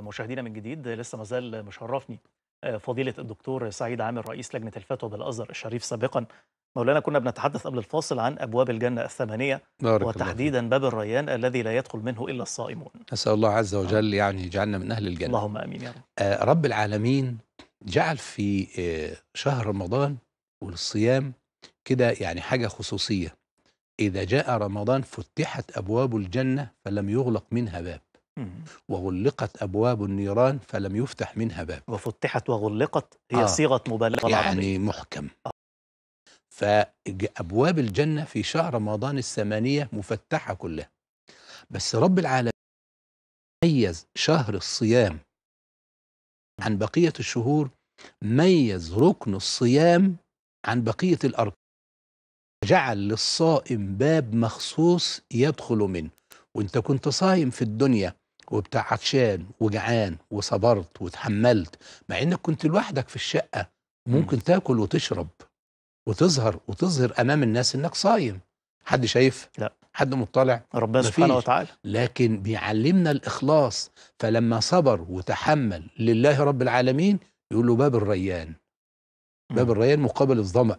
مشاهدينا من جديد لسه مازال مشرفني آه، فضيلة الدكتور سعيد عامر رئيس لجنة الفتوى بالأزهر الشريف سابقا مولانا كنا بنتحدث قبل الفاصل عن أبواب الجنة الثمانية وتحديدا الله. باب الريان الذي لا يدخل منه إلا الصائمون أسأل الله عز آه. وجل يعني يجعلنا من أهل الجنة اللهم أمين يا رب آه رب العالمين جعل في آه شهر رمضان والصيام كده يعني حاجة خصوصية إذا جاء رمضان فتحت أبواب الجنة فلم يغلق منها باب وغلقت أبواب النيران فلم يفتح منها باب وفتحت وغلقت هي آه. صيغة مبالغة يعني محكم فأبواب الجنة في شهر رمضان الثمانية مفتحة كلها بس رب العالمين ميز شهر الصيام عن بقية الشهور ميز ركن الصيام عن بقية الأركان جعل للصائم باب مخصوص يدخل منه وانت كنت صايم في الدنيا وبتاع عطشان وجعان وصبرت وتحملت مع انك كنت لوحدك في الشقه ممكن م. تاكل وتشرب وتظهر وتظهر امام الناس انك صايم حد شايف لا حد مطلع ربنا سبحانه وتعالى لكن بيعلمنا الاخلاص فلما صبر وتحمل لله رب العالمين يقول له باب الريان باب الريان مقابل الظمأ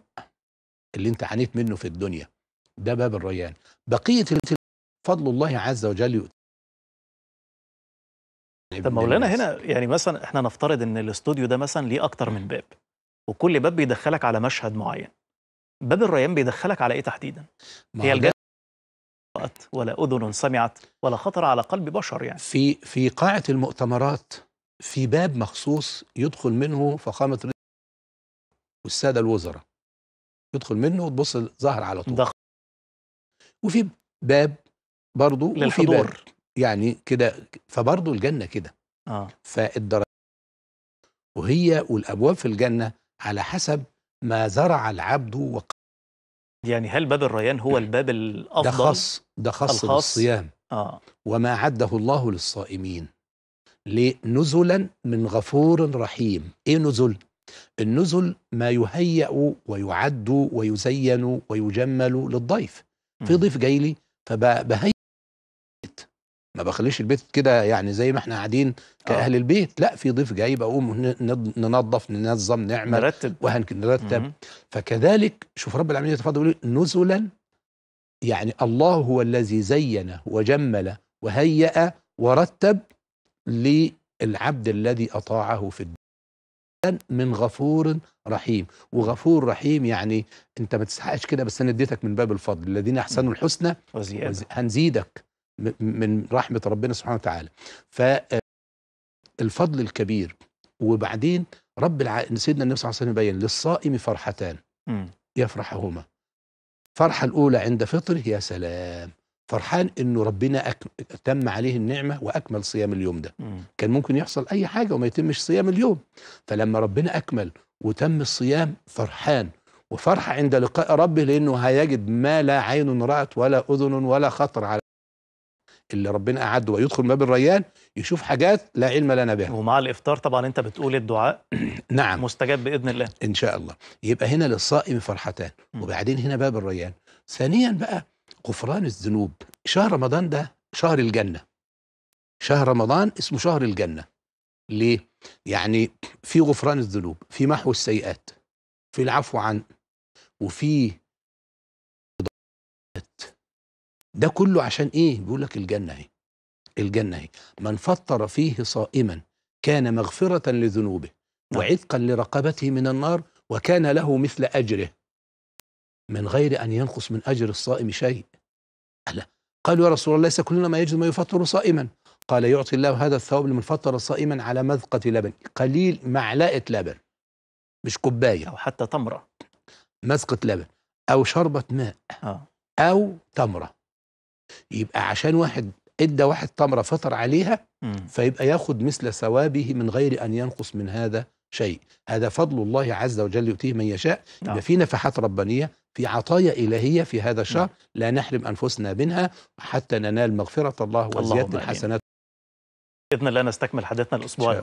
اللي انت عانيت منه في الدنيا ده باب الريان بقيه فضل الله عز وجل طب مولانا هنا يعني مثلا احنا نفترض ان الاستوديو ده مثلا ليه اكتر من باب وكل باب بيدخلك على مشهد معين باب الريان بيدخلك على ايه تحديدا هي الجنه ولا اذن سمعت ولا خطر على قلب بشر يعني في في قاعه المؤتمرات في باب مخصوص يدخل منه فخامه والساده الوزراء يدخل منه وتبص ظهر على طول ده. وفي باب برضه للحضور وفي باب يعني كده فبرضه الجنة كده آه. فالدرجات وهي والأبواب في الجنة على حسب ما زرع العبد وق... يعني هل باب الريان هو الباب الأفضل؟ ده خاص ده خاص بالصيام آه. وما عده الله للصائمين لنزلا من غفور رحيم ايه نزل النزل ما يهيأ ويعد ويزين ويجمل للضيف في ضيف جاي لي فبهيئ ما بخليش البيت كده يعني زي ما احنا قاعدين آه. كاهل آه. البيت لا في ضيف جاي بقوم ننظف ننظم نعمل نرتب نرتب فكذلك شوف رب العالمين يتفضل يقول نزلا يعني الله هو الذي زين وجمل وهيأ ورتب للعبد الذي أطاعه في الدين من غفور رحيم وغفور رحيم يعني انت ما تستحقش كده بس انا اديتك من باب الفضل الذين احسنوا الحسنى هنزيدك من رحمه ربنا سبحانه وتعالى فالفضل آه، الكبير وبعدين رب الع... سيدنا النبي صلى الله عليه وسلم بين للصائم فرحتان يفرحهما الفرحه الاولى عند فطره يا سلام فرحان انه ربنا أك... تم عليه النعمه واكمل صيام اليوم ده م. كان ممكن يحصل اي حاجه وما يتمش صيام اليوم فلما ربنا اكمل وتم الصيام فرحان وفرحه عند لقاء ربه لانه هيجد ما لا عين رات ولا اذن ولا خطر على اللي ربنا أعده ويدخل باب الريان يشوف حاجات لا علم لنا بها ومع الإفطار طبعا أنت بتقول الدعاء نعم مستجاب بإذن الله إن شاء الله يبقى هنا للصائم فرحتان وبعدين هنا باب الريان ثانيا بقى غفران الذنوب شهر رمضان ده شهر الجنة شهر رمضان اسمه شهر الجنة ليه؟ يعني في غفران الذنوب في محو السيئات في العفو عن وفي ده كله عشان ايه بيقول لك الجنه اهي الجنه اهي من فطر فيه صائما كان مغفره لذنوبه نعم. وعتقا لرقبته من النار وكان له مثل اجره من غير ان ينقص من اجر الصائم شيء ألا قالوا يا رسول الله ليس كلنا ما يجد ما يفطر صائما قال يعطي الله هذا الثواب لمن فطر صائما على مذقة لبن قليل معلقة لبن مش كوباية أو حتى تمرة مذقة لبن أو شربة ماء آه. أو تمرة يبقى عشان واحد ادى واحد تمره فطر عليها فيبقى ياخد مثل ثوابه من غير ان ينقص من هذا شيء هذا فضل الله عز وجل يؤتيه من يشاء يبقى نعم. في نفحات ربانيه في عطايا الهيه في هذا نعم. الشهر لا نحرم انفسنا منها حتى ننال مغفره الله وزياده الحسنات باذن الله نستكمل حديثنا الاسبوع